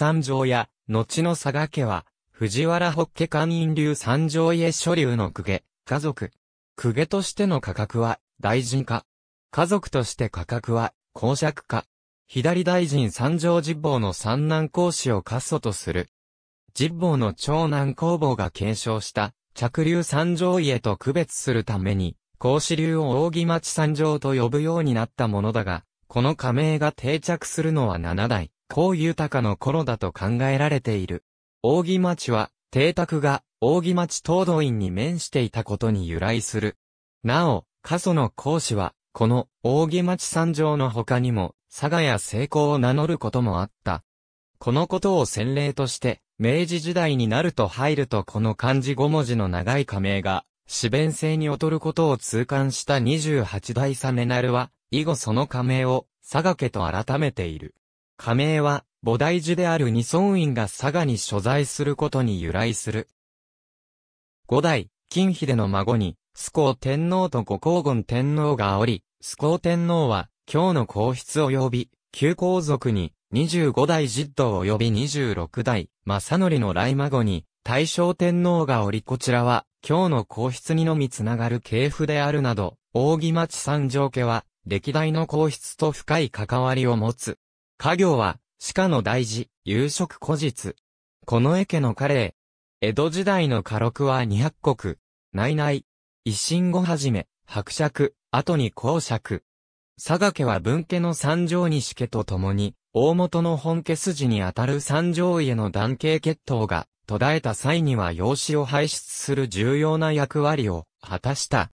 三条や、後の佐賀家は、藤原北家官員流三条家所流の公家、家族。公家としての価格は、大臣家。家族として価格は、公爵家。左大臣三条実坊の三男公子を過走とする。実坊の長男公房が継承した、着流三条家と区別するために、孔子流を扇町三条と呼ぶようになったものだが、この加盟が定着するのは7代。高豊かの頃だと考えられている。扇町は、邸宅が扇町東道院に面していたことに由来する。なお、過疎の講師は、この扇町三条の他にも、佐賀や成功を名乗ることもあった。このことを先例として、明治時代になると入るとこの漢字5文字の長い仮名が、四弁性に劣ることを痛感した28代サネナルは、以後その仮名を、佐賀家と改めている。仮名は、菩提寺である二尊院が佐賀に所在することに由来する。五代、金秀の孫に、須光天皇と五光厳天皇がおり、須光天皇は、今日の皇室及び、旧皇族に、二十五代実頭及び二十六代、正則の来孫に、大正天皇がおりこちらは、今日の皇室にのみつながる系譜であるなど、大木町三条家は、歴代の皇室と深い関わりを持つ。家業は、鹿の大事、夕食古日。この江家のカレー。江戸時代の家禄は二百国。内々。維新後はじめ、伯爵、後に公爵。佐賀家は文家の三条西家と共に、大元の本家筋にあたる三条家の男系血統が、途絶えた際には養子を排出する重要な役割を果たした。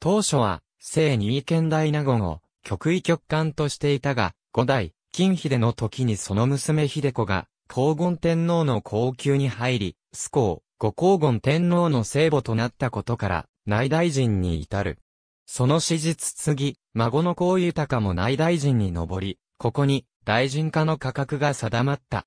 当初は、正二位見大名言を、極意極官としていたが、五代、金秀の時にその娘秀子が、黄金天皇の皇宮に入り、スコ後黄金天皇の聖母となったことから、内大臣に至る。その史実次、孫の皇豊も内大臣に上り、ここに、大臣家の価格が定まった。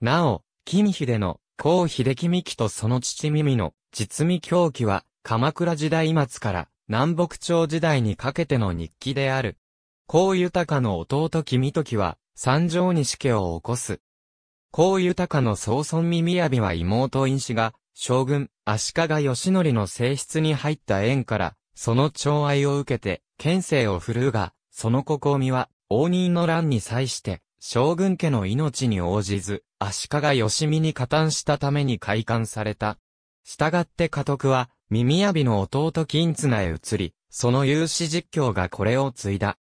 なお、金秀の、皇秀樹美とその父耳の、実味狂気は、鎌倉時代末から、南北朝時代にかけての日記である。皇豊の弟君時は、三条西家を起こす。高豊の曾孫見雅は妹因子が、将軍、足利義則の性質に入った縁から、その寵愛を受けて、県政を振るうが、その心身は、応仁の乱に際して、将軍家の命に応じず、足利義美に加担したために開館された。従って家督は、耳やびの弟金綱へ移り、その有志実況がこれを継いだ。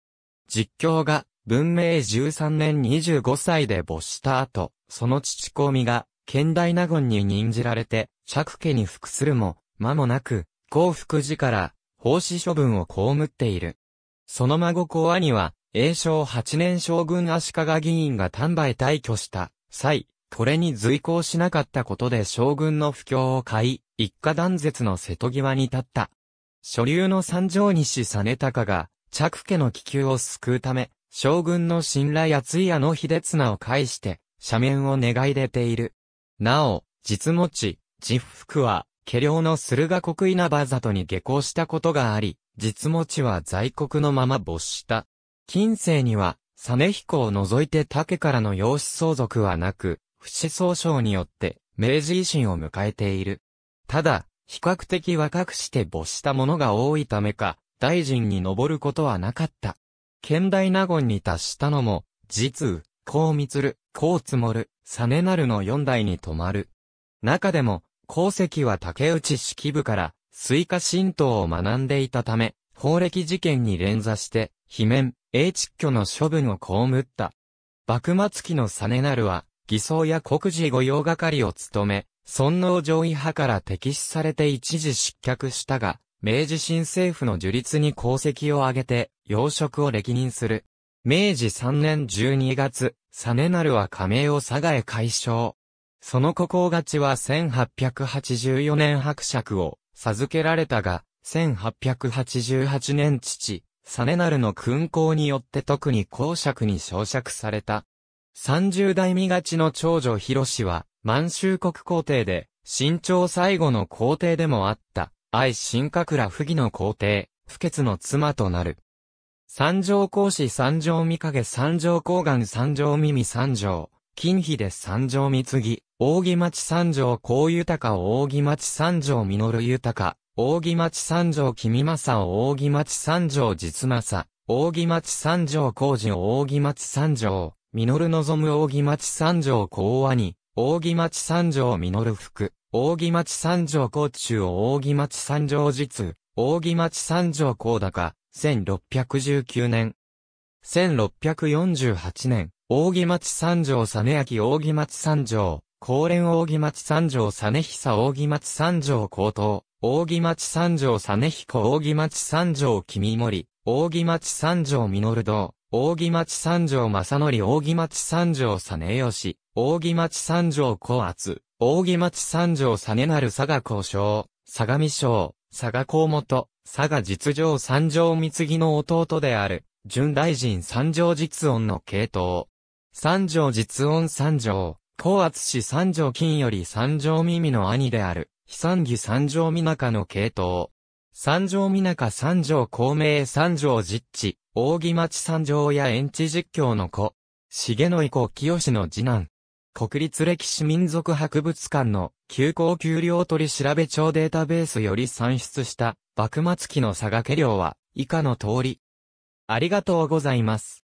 実況が、文明13年25歳で没した後、その父公美が、剣大納言に任じられて、着家に服するも、間もなく、幸福寺から、奉仕処分を被っている。その孫公兄は、永正8年将軍足利議員が丹波へ退去した、際、これに随行しなかったことで将軍の不況を買い、一家断絶の瀬戸際に立った。所流の三条西実高が、着家の気球を救うため、将軍の信頼厚いあの秀綱を介して、斜面を願い出ている。なお、実持ち、実服は、家領の駿河国稲葉里に下校したことがあり、実持ちは在国のまま没した。近世には、サヒ彦を除いて竹からの養子相続はなく、不死総称によって、明治維新を迎えている。ただ、比較的若くして没した者が多いためか、大臣に上ることはなかった。県大納言に達したのも、実孔高光、孔積もる、実なるの四代に止まる。中でも、功績は竹内式部から、水化神道を学んでいたため、法暦事件に連座して、罷免、英秩居の処分を被った。幕末期の実なるは、偽装や国事御用係を務め、尊王攘夷派から敵視されて一時失脚したが、明治新政府の樹立に功績を挙げて、要職を歴任する。明治3年12月、サネナルは加盟を佐賀へ解消。その孤高勝ちは1884年伯爵を授けられたが、1888年父、サネナルの勲功によって特に公爵に昇爵された。30代身勝ちの長女広氏は、満州国皇帝で、新朝最後の皇帝でもあった、愛新閣ら不義の皇帝、不潔の妻となる。三条講子三条見影三条高岩三条耳三条、金秀三条三次、大木町三条高豊大木町三条実豊、大木町三条君正大木町三条実正、大木町三条工事大木町三条、実望む大木町三条高兄、大木町三条実福、大木町三条高中大木町三条実、大木町三条高高、1619年。1648年、大木町三条実明大木町三条、高連大木町三条実久大木町三条高等、大木町三条実彦大木町三条君森、大木町三条実堂、大木町三条正則大木町三条実吉、大木町三条高圧、大木町三条実る佐賀交渉、賀模省、佐賀高本、佐賀実情三条三次の弟である、純大臣三条実音の系統。三条実音三条、高圧氏三条金より三条耳の兄である、悲惨義三条美中の系統。三条美中三条孔明三条実地、大木町三条や園地実況の子。重野子清の次男。国立歴史民族博物館の休校給料取調べ帳データベースより算出した幕末期の佐賀家領は以下の通り。ありがとうございます。